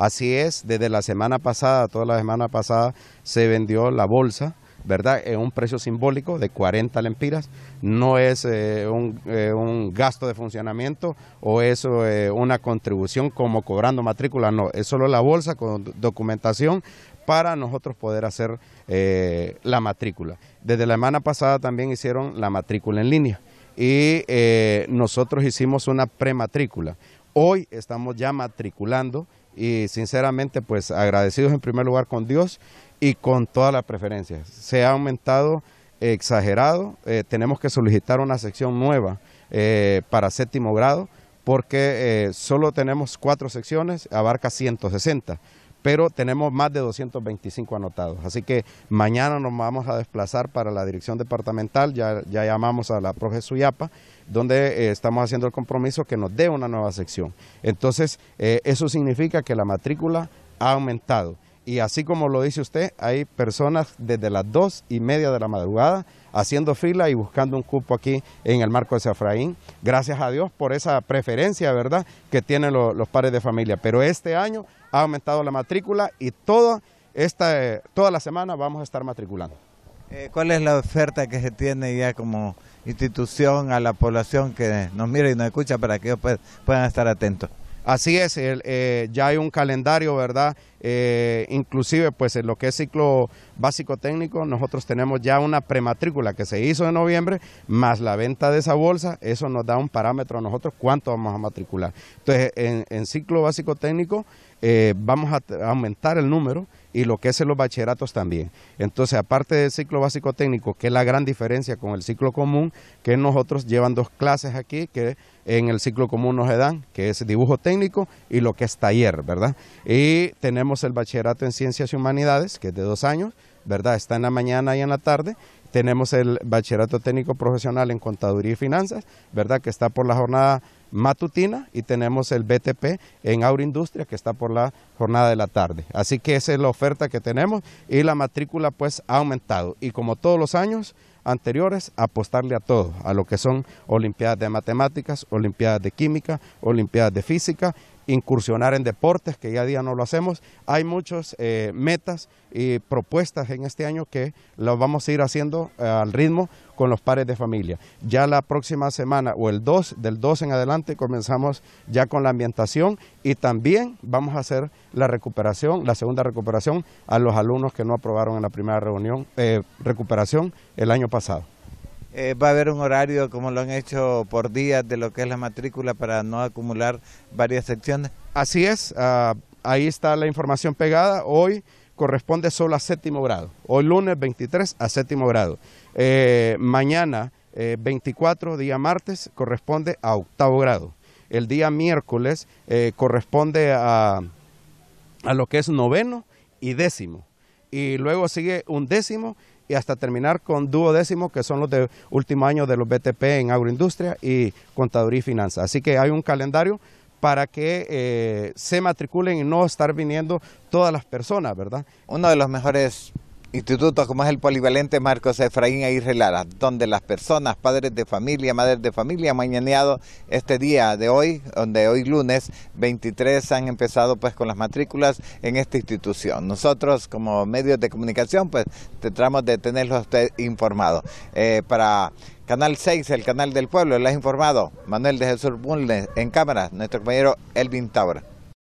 Así es, desde la semana pasada, toda la semana pasada, se vendió la bolsa, ¿verdad? En un precio simbólico de 40 lempiras. No es eh, eh, un, gasto de funcionamiento o es eh, una contribución como cobrando matrícula, no. Es solo la bolsa con documentación para nosotros poder hacer la matrícula. Desde la semana pasada también hicieron la matrícula en línea y nosotros hicimos una prematrícula. Hoy estamos ya matriculando y sinceramente pues agradecidos en primer lugar con Dios y con todas las preferencias. Se ha aumentado exagerado, eh, tenemos que solicitar una sección nueva eh, para séptimo grado porque eh, solo tenemos cuatro secciones, abarca 160 pero tenemos más de 225 anotados. Así que mañana nos vamos a desplazar para la dirección departamental, ya, llamamos a la Proje Suyapa, donde eh, estamos haciendo el compromiso que nos dé una nueva sección. Entonces, eh, eso significa que la matrícula ha aumentado y así como lo dice usted, hay personas desde las dos y media de la madrugada haciendo fila y buscando un cupo aquí en el marco de Safraín. Gracias a Dios por esa preferencia, ¿verdad?, que tienen los, pares padres de familia. Pero este año ha aumentado la matrícula y toda, esta, toda la semana vamos a estar matriculando. Eh, ¿Cuál es la oferta que se tiene ya como institución a la población que nos mira y nos escucha para que ellos puedan estar atentos? Así es, eh, ya hay un calendario, ¿verdad? Eh, inclusive, pues en lo que es ciclo básico técnico, nosotros tenemos ya una prematrícula que se hizo en noviembre, más la venta de esa bolsa, eso nos da un parámetro a nosotros cuánto vamos a matricular. Entonces, en ciclo básico técnico, eh, vamos a, aumentar el número y lo que es en los bachilleratos también. Entonces, aparte del ciclo básico técnico, que es la gran diferencia con el ciclo común, que nosotros llevan dos clases aquí, que en el ciclo común nos dan, que es dibujo técnico y lo que es taller, ¿verdad? Y tenemos el bachillerato en ciencias y humanidades, que es de dos años, ¿verdad? Está en la mañana y en la tarde. Tenemos el bachillerato técnico profesional en contaduría y finanzas, ¿verdad? Que está por la jornada matutina y tenemos el BTP en Industria que está por la jornada de la tarde. Así que esa es la oferta que tenemos y la matrícula pues ha aumentado y como todos los años anteriores apostarle a todo, a lo que son olimpiadas de matemáticas, olimpiadas de química, olimpiadas de física incursionar en deportes, que ya a día no lo hacemos. Hay muchas eh, metas y propuestas en este año que las vamos a ir haciendo eh, al ritmo con los pares de familia. Ya la próxima semana o el 2, del 2 en adelante, comenzamos ya con la ambientación y también vamos a hacer la recuperación, la segunda recuperación a los alumnos que no aprobaron en la primera reunión, eh, recuperación el año pasado. Eh, va a haber un horario como lo han hecho por días de lo que es la matrícula para no acumular varias secciones. Así es, ah, ahí está la información pegada. Hoy corresponde solo a séptimo grado, hoy lunes 23 a séptimo grado. Eh, mañana 24, eh, día martes, corresponde a octavo grado. El día miércoles corresponde a, a lo que es noveno y décimo. Y luego sigue un décimo y hasta terminar con duodécimo, que son los de último año de los BTP en agroindustria y contaduría y finanzas. Así que hay un calendario para que eh, se matriculen y no estar viniendo todas las personas, ¿verdad? una de las mejores Instituto, como es el polivalente Marcos Efraín Aguirre Lara, donde las personas, padres de familia, madres de familia, mañaneado este día de hoy, donde hoy lunes 23 han empezado pues, con las matrículas en esta institución. Nosotros como medios de comunicación pues tratamos de tenerlos a usted informados. Eh, para Canal 6, el canal del pueblo, les ha informado Manuel de Jesús Bulnes en cámara, nuestro compañero Elvin Taura.